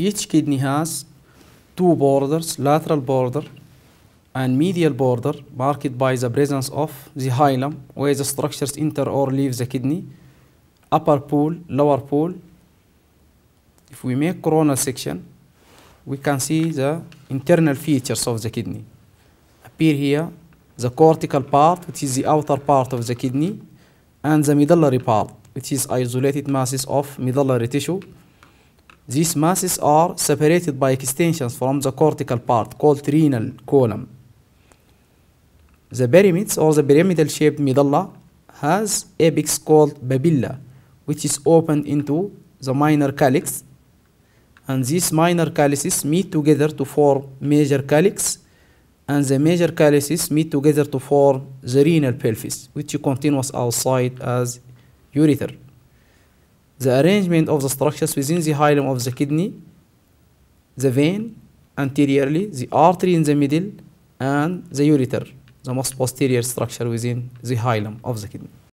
Each kidney has two borders, lateral border and medial border marked by the presence of the hilum where the structures enter or leave the kidney, upper pole, lower pole. If we make coronal section, we can see the internal features of the kidney. Appear here the cortical part, which is the outer part of the kidney, and the medullary part, which is isolated masses of medullary tissue. These masses are separated by extensions from the cortical part called renal column. The pyramids or the pyramidal shaped medulla has apex called babilla which is opened into the minor calyx and these minor calyces meet together to form major calyx and the major calyces meet together to form the renal pelvis which continues outside as ureter the arrangement of the structures within the hilum of the kidney, the vein anteriorly, the artery in the middle, and the ureter, the most posterior structure within the hilum of the kidney.